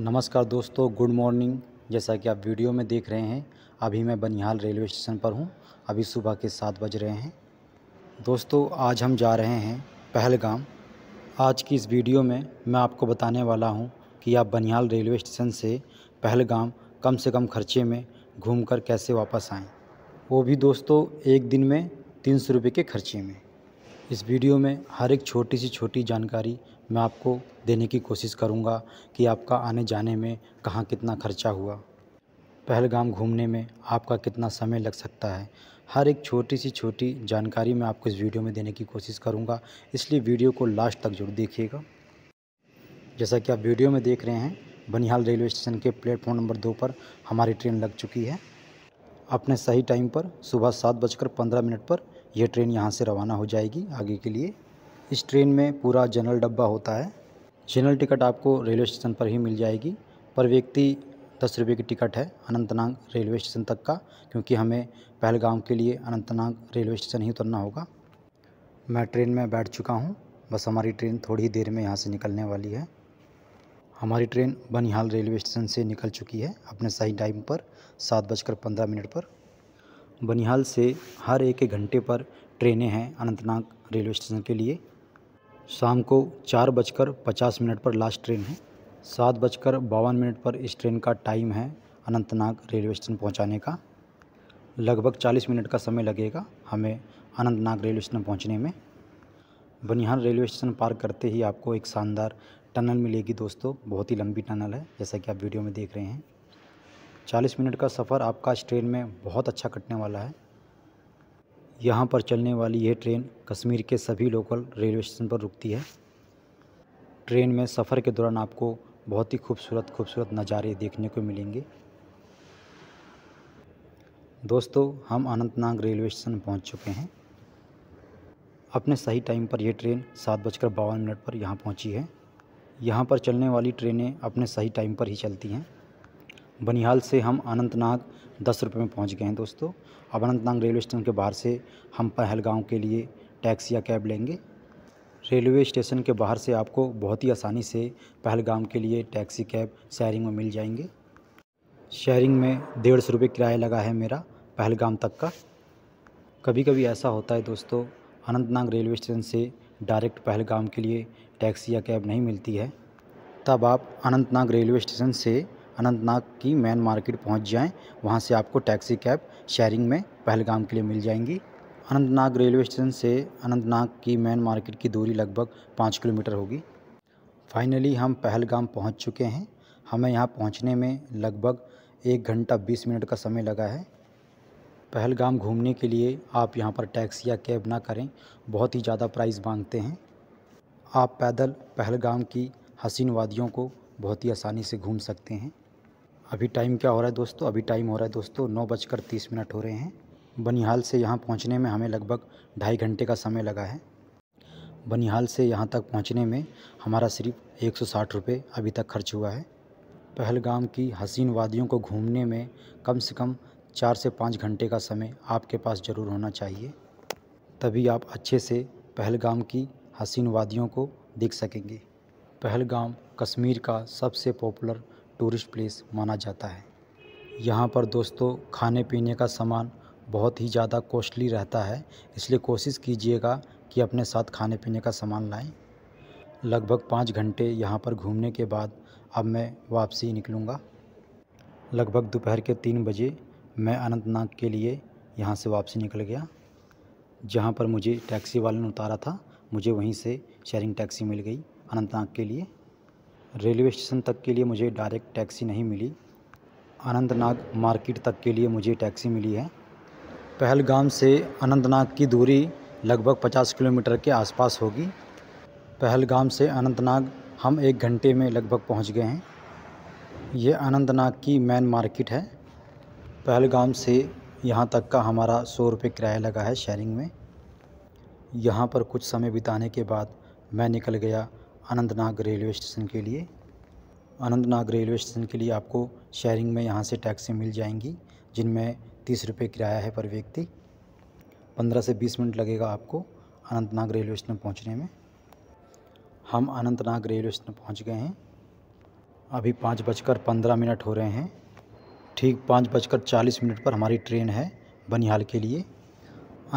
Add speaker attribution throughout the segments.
Speaker 1: नमस्कार दोस्तों good morning जैसा कि आप वीडियो में देख रहे हैं अभी मैं बनिहाल रेलवे स्टेशन पर हूं अभी सुबह के सात बज रहे हैं दोस्तों आज हम जा रहे हैं पहलगाम आज की इस वीडियो में मैं आपको बताने वाला हूं कि आप बनिहाल रेलवे स्टेशन से पहलगाम कम से कम खर्चे में घूम कर कैसे वापस आएँ वो भी दोस्तों एक दिन में तीन सौ रुपये के खर्चे में इस वीडियो में हर एक छोटी सी छोटी जानकारी मैं आपको देने की कोशिश करूँगा कि आपका आने जाने में कहाँ कितना खर्चा हुआ पहलगाम घूमने में आपका कितना समय लग सकता है हर एक छोटी सी छोटी जानकारी मैं आपको इस वीडियो में देने की कोशिश करूँगा इसलिए वीडियो को लास्ट तक जरूर देखिएगा जैसा कि आप वीडियो में देख रहे हैं बनिहाल रेलवे स्टेशन के प्लेटफॉर्म नंबर दो पर हमारी ट्रेन लग चुकी है अपने सही टाइम पर सुबह सात बजकर पंद्रह मिनट पर यह ट्रेन यहाँ से रवाना हो जाएगी आगे के लिए इस ट्रेन में पूरा जनरल डब्बा होता है जनरल टिकट आपको रेलवे स्टेशन पर ही मिल जाएगी पर व्यक्ति दस रुपये की टिकट है अनंतनाग रेलवे स्टेशन तक का क्योंकि हमें पहलगाम के लिए अनंतनाग रेलवे स्टेशन ही उतरना होगा मैं ट्रेन में बैठ चुका हूँ बस हमारी ट्रेन थोड़ी देर में यहाँ से निकलने वाली है हमारी ट्रेन बनिहाल रेलवे स्टेशन से निकल चुकी है अपने सही टाइम पर सात बजकर पंद्रह मिनट पर बनिहाल से हर एक एक घंटे पर ट्रेनें हैं अनंतनाग रेलवे स्टेशन के लिए शाम को चार बजकर पचास मिनट पर लास्ट ट्रेन है सात बजकर बावन मिनट पर इस ट्रेन का टाइम है अनंतनाग रेलवे स्टेशन पहुंचाने का लगभग चालीस मिनट का समय लगेगा हमें अनंतनाग रेलवे स्टेशन पहुंचने में बनिहार रेलवे स्टेशन पार करते ही आपको एक शानदार टनल मिलेगी दोस्तों बहुत ही लंबी टनल है जैसा कि आप वीडियो में देख रहे हैं चालीस मिनट का सफ़र आपका इस ट्रेन में बहुत अच्छा कटने वाला है यहाँ पर चलने वाली यह ट्रेन कश्मीर के सभी लोकल रेलवे स्टेशन पर रुकती है ट्रेन में सफ़र के दौरान आपको बहुत ही खूबसूरत खूबसूरत नज़ारे देखने को मिलेंगे दोस्तों हम अनंतनाग रेलवे स्टेशन पहुँच चुके हैं अपने सही टाइम पर यह ट्रेन सात बजकर बावन मिनट पर यहाँ पहुँची है यहाँ पर चलने वाली ट्रेनें अपने सही टाइम पर ही चलती हैं बनिहाल से हम अनंतनाग दस रुपये में पहुंच गए हैं दोस्तों अब अनंतनाग रेलवे स्टेशन के बाहर से हम पहलगाँव के लिए टैक्सी या कैब लेंगे रेलवे स्टेशन के बाहर से आपको बहुत ही आसानी से पहलगाम के लिए टैक्सी कैब शेयरिंग में मिल जाएंगे शेयरिंग में डेढ़ सौ रुपये किराया लगा है मेरा पहलगाम तक का कभी कभी ऐसा होता है दोस्तों अनंतनाग रेलवे स्टेशन से डायरेक्ट पहलगाम के लिए टैक्सी या कैब नहीं मिलती है तब आप अनंतनाग रेलवे स्टेशन से अनंतनाग की मेन मार्केट पहुंच जाएं वहां से आपको टैक्सी कैब शेयरिंग में पहलगाम के लिए मिल जाएंगी अनंतनाग रेलवे स्टेशन से अनंतनाग की मेन मार्केट की दूरी लगभग पाँच किलोमीटर होगी फाइनली हम पहलगाम पहुँच चुके हैं हमें यहाँ पहुँचने में लगभग एक घंटा बीस मिनट का समय लगा है पहलगाम घूमने के लिए आप यहाँ पर टैक्सी या कैब ना करें बहुत ही ज़्यादा प्राइस मांगते हैं आप पैदल पहलगाम की हसीन वादियों को बहुत ही आसानी से घूम सकते हैं अभी टाइम क्या हो रहा है दोस्तों अभी टाइम हो रहा है दोस्तों नौ बजकर तीस मिनट हो रहे हैं बनिहाल से यहाँ पहुँचने में हमें लगभग ढाई घंटे का समय लगा है बनिहाल से यहाँ तक पहुँचने में हमारा सिर्फ एक सौ अभी तक खर्च हुआ है पहलगाम की हसीन वादियों को घूमने में कम से कम चार से पाँच घंटे का समय आपके पास ज़रूर होना चाहिए तभी आप अच्छे से पहलगाम की हसीन वादियों को देख सकेंगे पहलगाम कश्मीर का सबसे पॉपुलर टूरिस्ट प्लेस माना जाता है यहाँ पर दोस्तों खाने पीने का सामान बहुत ही ज़्यादा कॉस्टली रहता है इसलिए कोशिश कीजिएगा कि अपने साथ खाने पीने का सामान लाएं लगभग पाँच घंटे यहाँ पर घूमने के बाद अब मैं वापसी निकलूँगा लगभग दोपहर के तीन बजे मैं अनंतनाग के लिए यहाँ से वापसी निकल गया जहाँ पर मुझे टैक्सी वाले ने उतारा था मुझे वहीं से शेयरिंग टैक्सी मिल गई अनंतनाग के लिए रेलवे स्टेशन तक के लिए मुझे डायरेक्ट टैक्सी नहीं मिली अनंतनाग मार्केट तक के लिए मुझे टैक्सी मिली है पहलगाम से अनंतनाग की दूरी लगभग 50 किलोमीटर के आसपास होगी पहलगाम से अनंतनाग हम एक घंटे में लगभग पहुंच गए हैं ये अनंतनाग की मेन मार्केट है पहलगाम से यहाँ तक का हमारा सौ रुपये किराया लगा है शेयरिंग में यहाँ पर कुछ समय बिताने के बाद मैं निकल गया अनंतनाग रेलवे स्टेशन के लिए अनंतनाग रेलवे स्टेशन के लिए आपको शेयरिंग में यहाँ से टैक्सी मिल जाएंगी जिनमें तीस रुपये किराया है पर व्यक्ति पंद्रह से बीस मिनट लगेगा आपको अनंतनाग रेलवे स्टेशन पहुँचने में हम अनंतनाग रेलवे स्टेशन पहुँच गए हैं अभी पाँच बजकर पंद्रह मिनट हो रहे हैं ठीक पाँच बजकर चालीस मिनट पर हमारी ट्रेन है बनिहाल के लिए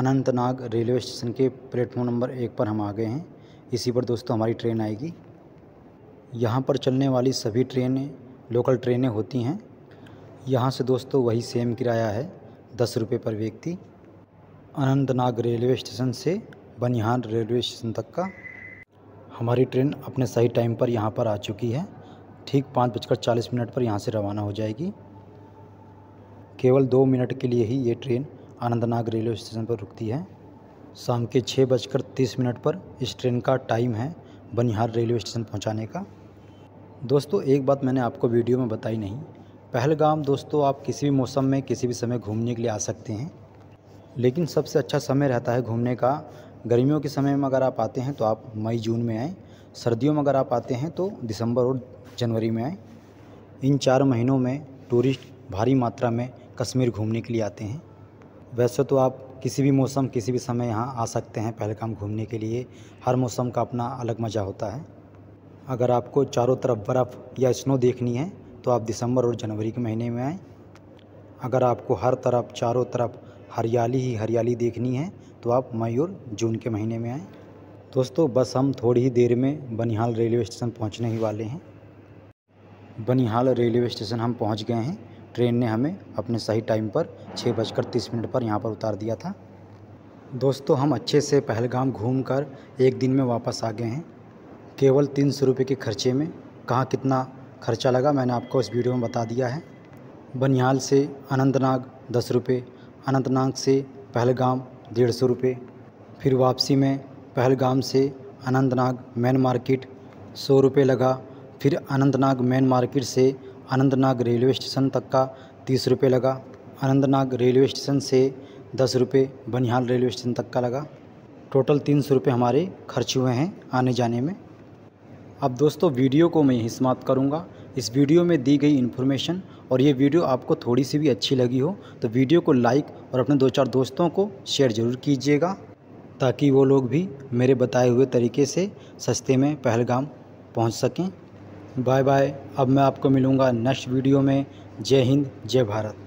Speaker 1: अनंतनाग रेलवे स्टेशन के प्लेटफॉर्म नंबर एक पर हम आ गए हैं इसी पर दोस्तों हमारी ट्रेन आएगी यहाँ पर चलने वाली सभी ट्रेनें लोकल ट्रेनें होती हैं यहाँ से दोस्तों वही सेम किराया है दस रुपये पर व्यक्ति अनंतनाग रेलवे स्टेशन से बनिहार रेलवे स्टेशन तक का हमारी ट्रेन अपने सही टाइम पर यहाँ पर आ चुकी है ठीक पाँच बजकर चालीस मिनट पर यहाँ से रवाना हो जाएगी केवल दो मिनट के लिए ही ये ट्रेन अनंतनाग रेलवे स्टेशन पर रुकती है शाम के छः बजकर तीस मिनट पर इस ट्रेन का टाइम है बनिहार रेलवे स्टेशन पहुंचाने का दोस्तों एक बात मैंने आपको वीडियो में बताई नहीं पहलगाम दोस्तों आप किसी भी मौसम में किसी भी समय घूमने के लिए आ सकते हैं लेकिन सबसे अच्छा समय रहता है घूमने का गर्मियों के समय में अगर आप आते हैं तो आप मई जून में आएँ सर्दियों में अगर आप आते हैं तो दिसंबर और जनवरी में आएँ इन चार महीनों में टूरिस्ट भारी मात्रा में कश्मीर घूमने के लिए आते हैं वैसे तो आप किसी भी मौसम किसी भी समय यहाँ आ सकते हैं पहलगाम घूमने के लिए हर मौसम का अपना अलग मज़ा होता है अगर आपको चारों तरफ बर्फ़ या स्नो देखनी है तो आप दिसंबर और जनवरी के महीने में आएँ अगर आपको हर तरफ चारों तरफ हरियाली ही हरियाली देखनी है तो आप मई और जून के महीने में आएँ दोस्तों बस हम थोड़ी ही देर में बनिहाल रेलवे स्टेशन पहुँचने ही वाले हैं बनिहाल रेलवे स्टेशन हम पहुँच गए हैं ट्रेन ने हमें अपने सही टाइम पर छः बजकर तीस मिनट पर यहाँ पर उतार दिया था दोस्तों हम अच्छे से पहलगाम घूम कर एक दिन में वापस आ गए हैं केवल तीन सौ रुपये के खर्चे में कहाँ कितना खर्चा लगा मैंने आपको इस वीडियो में बता दिया है बनिहाल से अनंतनाग दस रुपये अनंतनाग से पहलगाम डेढ़ सौ रुपये फिर वापसी में पहलगाम से अनंतनाग मेन मार्केट सौ रुपये लगा फिर अनंतनाग मेन मार्केट से अनंतनाग रेलवे स्टेशन तक का तीस रुपये लगा अनंतनाग रेलवे स्टेशन से दस रुपये बनिहाल रेलवे स्टेशन तक का लगा टोटल तीन सौ रुपये हमारे खर्च हुए हैं आने जाने में अब दोस्तों वीडियो को मैं यहीं समाप्त करूँगा इस वीडियो में दी गई इन्फॉर्मेशन और ये वीडियो आपको थोड़ी सी भी अच्छी लगी हो तो वीडियो को लाइक और अपने दो चार दोस्तों को शेयर ज़रूर कीजिएगा ताकि वो लोग भी मेरे बताए हुए तरीके से सस्ते में पहलगाम पहुँच सकें बाय बाय अब मैं आपको मिलूँगा नेक्स्ट वीडियो में जय हिंद जय भारत